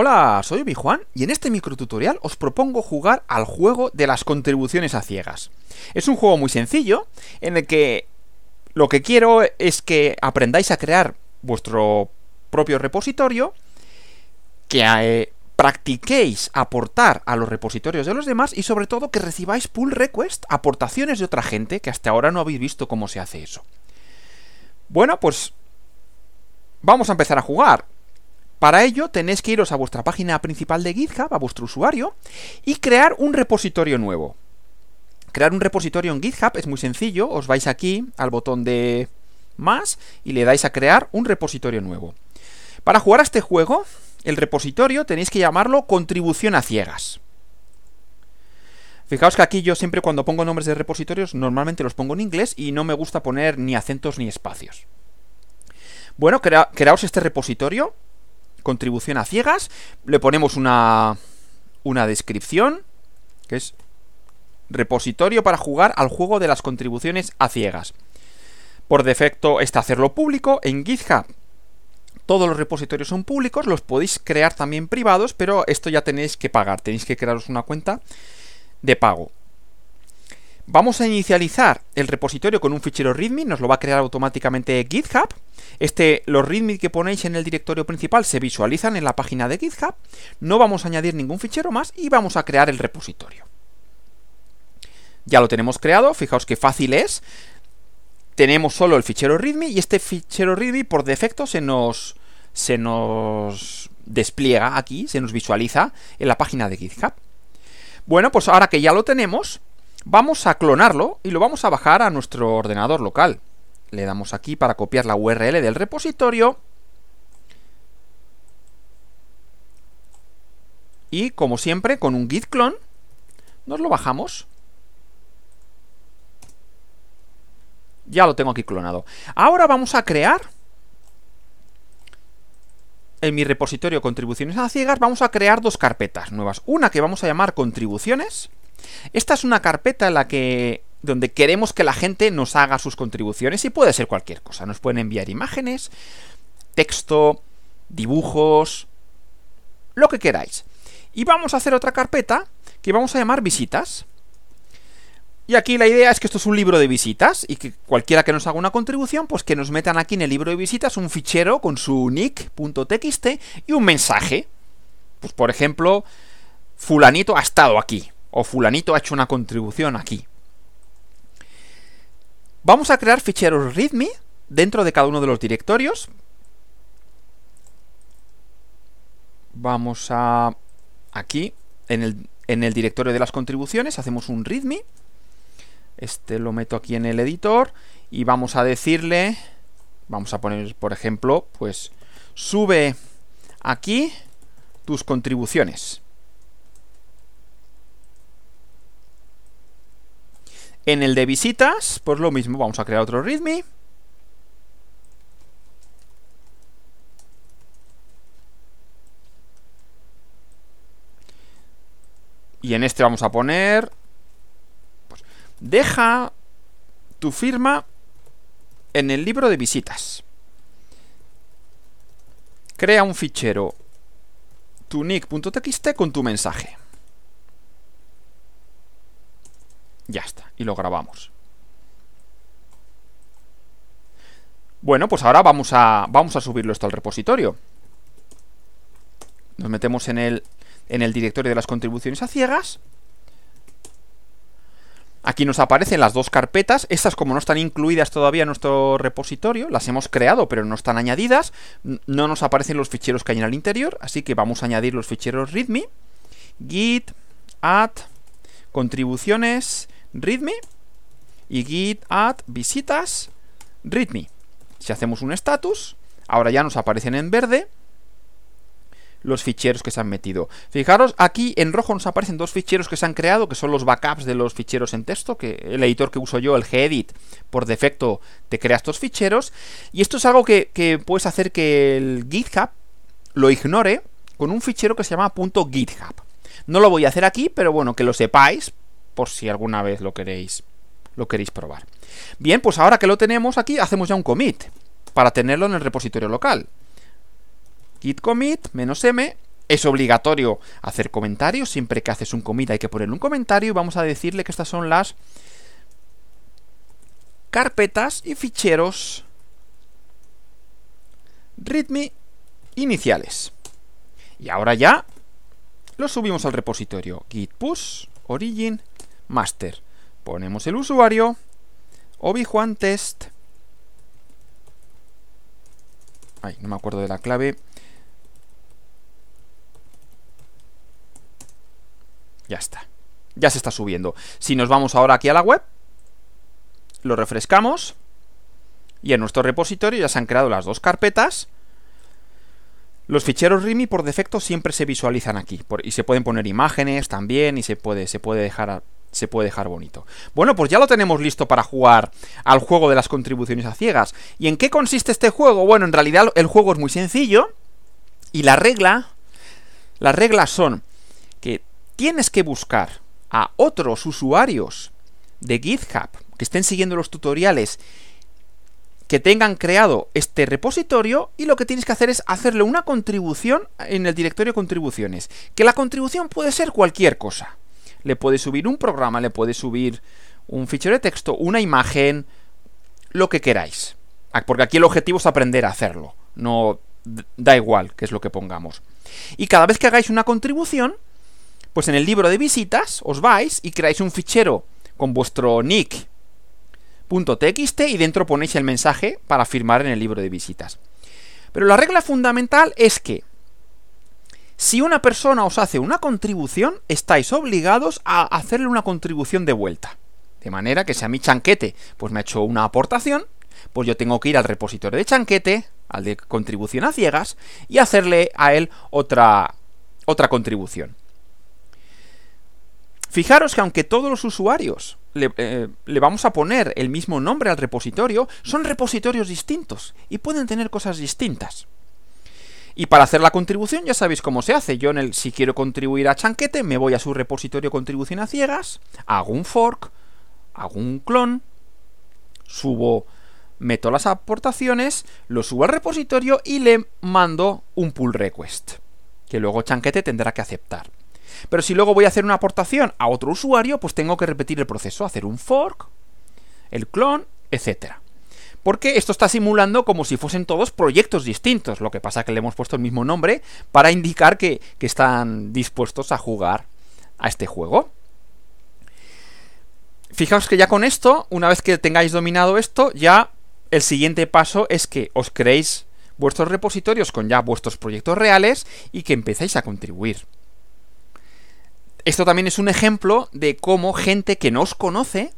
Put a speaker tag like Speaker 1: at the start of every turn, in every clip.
Speaker 1: Hola, soy Obi Juan y en este microtutorial os propongo jugar al juego de las contribuciones a ciegas. Es un juego muy sencillo en el que lo que quiero es que aprendáis a crear vuestro propio repositorio, que eh, practiquéis aportar a los repositorios de los demás y sobre todo que recibáis pull request, aportaciones de otra gente que hasta ahora no habéis visto cómo se hace eso. Bueno, pues vamos a empezar a jugar. Para ello tenéis que iros a vuestra página principal de GitHub, a vuestro usuario, y crear un repositorio nuevo. Crear un repositorio en GitHub es muy sencillo, os vais aquí al botón de más y le dais a crear un repositorio nuevo. Para jugar a este juego, el repositorio tenéis que llamarlo contribución a ciegas. Fijaos que aquí yo siempre cuando pongo nombres de repositorios normalmente los pongo en inglés y no me gusta poner ni acentos ni espacios. Bueno, creaos este repositorio, contribución a ciegas, le ponemos una, una descripción, que es repositorio para jugar al juego de las contribuciones a ciegas. Por defecto está hacerlo público en GitHub. Todos los repositorios son públicos, los podéis crear también privados, pero esto ya tenéis que pagar, tenéis que crearos una cuenta de pago. Vamos a inicializar el repositorio con un fichero README, nos lo va a crear automáticamente GitHub. Este, los README que ponéis en el directorio principal se visualizan en la página de GitHub. No vamos a añadir ningún fichero más y vamos a crear el repositorio. Ya lo tenemos creado, fijaos qué fácil es. Tenemos solo el fichero README y este fichero README por defecto se nos, se nos despliega aquí, se nos visualiza en la página de GitHub. Bueno, pues ahora que ya lo tenemos, Vamos a clonarlo y lo vamos a bajar a nuestro ordenador local. Le damos aquí para copiar la URL del repositorio. Y como siempre, con un git clone, nos lo bajamos. Ya lo tengo aquí clonado. Ahora vamos a crear en mi repositorio contribuciones a ciegas vamos a crear dos carpetas nuevas. Una que vamos a llamar contribuciones esta es una carpeta en la que donde queremos que la gente nos haga sus contribuciones y puede ser cualquier cosa. Nos pueden enviar imágenes, texto, dibujos, lo que queráis. Y vamos a hacer otra carpeta que vamos a llamar visitas. Y aquí la idea es que esto es un libro de visitas y que cualquiera que nos haga una contribución, pues que nos metan aquí en el libro de visitas un fichero con su nick.txt y un mensaje. Pues por ejemplo, fulanito ha estado aquí o fulanito ha hecho una contribución aquí. Vamos a crear ficheros README dentro de cada uno de los directorios. Vamos a aquí en el, directorio de las contribuciones hacemos un README. Este lo meto aquí en el editor y vamos a decirle, vamos a poner, por ejemplo, pues sube aquí tus contribuciones. En el de visitas, pues lo mismo, vamos a crear otro readme. Y en este vamos a poner... Pues, deja tu firma en el libro de visitas. Crea un fichero tunic.txt con tu mensaje. Ya está, y lo grabamos. Bueno, pues ahora vamos a, vamos a subirlo esto al repositorio. Nos metemos en el, en el directorio de las contribuciones a ciegas. Aquí nos aparecen las dos carpetas. Estas, como no están incluidas todavía en nuestro repositorio, las hemos creado, pero no están añadidas. No nos aparecen los ficheros que hay en el interior, así que vamos a añadir los ficheros README, git, add, contribuciones readme y git add visitas readme. Si hacemos un status, ahora ya nos aparecen en verde los ficheros que se han metido. Fijaros, aquí en rojo nos aparecen dos ficheros que se han creado, que son los backups de los ficheros en texto, que el editor que uso yo, el gedit, por defecto te crea estos ficheros. Y esto es algo que, puedes hacer que el GitHub lo ignore con un fichero que se llama .github. No lo voy a hacer aquí, pero bueno, que lo sepáis, por si alguna vez lo queréis, lo queréis probar. Bien, pues ahora que lo tenemos aquí, hacemos ya un commit para tenerlo en el repositorio local. Git commit -m es obligatorio hacer comentarios. Siempre que haces un commit hay que poner un comentario. Y vamos a decirle que estas son las carpetas y ficheros readme iniciales. Y ahora ya lo subimos al repositorio git push origin master. Ponemos el usuario, obi-juan test. Ay, no me acuerdo de la clave. Ya está. Ya se está subiendo. Si nos vamos ahora aquí a la web, lo refrescamos. Y en nuestro repositorio ya se han creado las dos carpetas. Los ficheros RIMI por defecto siempre se visualizan aquí. y se pueden poner imágenes también. Y se puede, se puede dejar se puede dejar bonito. Bueno, pues ya lo tenemos listo para jugar al juego de las contribuciones a ciegas. ¿Y en qué consiste este juego? Bueno, en realidad el juego es muy sencillo y la regla, las reglas son que tienes que buscar a otros usuarios de GitHub que estén siguiendo los tutoriales que tengan creado este repositorio y lo que tienes que hacer es hacerle una contribución en el directorio contribuciones. Que la contribución puede ser cualquier cosa le puede subir un programa, le puede subir un fichero de texto, una imagen, lo que queráis. Ah, porque aquí el objetivo es aprender a hacerlo. No da igual qué es lo que pongamos. Y cada vez que hagáis una contribución, pues en el libro de visitas os vais y creáis un fichero con vuestro nick y dentro ponéis el mensaje para firmar en el libro de visitas. Pero la regla fundamental es que si una persona os hace una contribución, estáis obligados a hacerle una contribución de vuelta. De manera que si a mi chanquete pues me ha hecho una aportación, pues yo tengo que ir al repositorio de chanquete, al de contribución a ciegas, y hacerle a él otra, otra contribución. Fijaros que aunque todos los usuarios le, eh, vamos a poner el mismo nombre al repositorio, son repositorios distintos y pueden tener cosas distintas. Y para hacer la contribución ya sabéis cómo se hace. Yo en el si quiero contribuir a Chanquete me voy a su repositorio contribución a ciegas, hago un fork, hago un clon, subo, meto las aportaciones, lo subo al repositorio y le mando un pull request, que luego Chanquete tendrá que aceptar. Pero si luego voy a hacer una aportación a otro usuario, pues tengo que repetir el proceso, hacer un fork, el clon, etcétera porque esto está simulando como si fuesen todos proyectos distintos, lo que pasa que le hemos puesto el mismo nombre para indicar que, que están dispuestos a jugar a este juego. Fijaos que ya con esto, una vez que tengáis dominado esto, ya el siguiente paso es que os creéis vuestros repositorios con ya vuestros proyectos reales y que empecéis a contribuir. Esto también es un ejemplo de cómo gente que no os conoce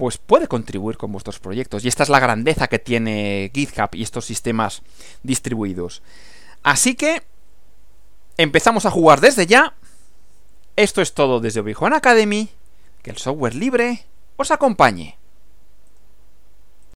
Speaker 1: pues puede contribuir con vuestros proyectos. Y esta es la grandeza que tiene GitHub y estos sistemas distribuidos. Así que empezamos a jugar desde ya. Esto es todo desde obi Academy. Que el software libre os acompañe.